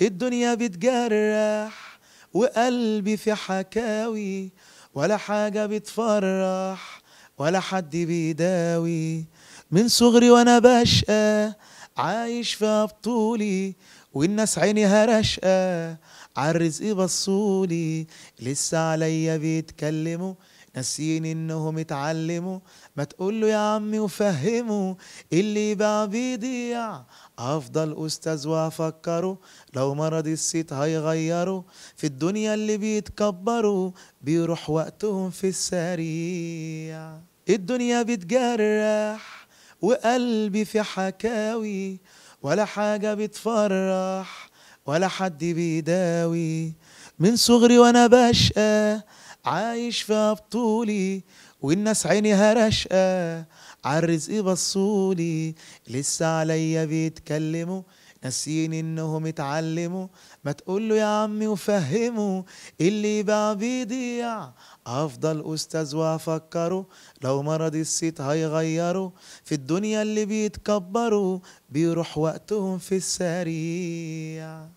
الدنيا بتجرح وقلبي في حكاوي ولا حاجة بتفرح ولا حد بيداوي من صغري وانا بشقى عايش في بطولي والناس عينيها رشقة عالرزق بصولي لسه عليا بيتكلموا ناسيين انهم اتعلموا ما تقول له يا عمي وفهمه اللي يباع بيضيع افضل استاذ وافكره لو مرض الصيت هيغيره في الدنيا اللي بيتكبروا بيروح وقتهم في السريع الدنيا بتجرح وقلبي في حكاوي ولا حاجة بتفرح ولا حد بيداوي من صغري وانا بشقى عايش في بطولي والناس عينيها راشقة عالرزق بصولي لسه عليا بيتكلموا ناسيين انهم اتعلموا ما تقول له يا عمي وفهمه اللي يباع بيضيع افضل استاذ وافكره لو مرض الصيت هيغيره في الدنيا اللي بيتكبروا بيروح وقتهم في السريع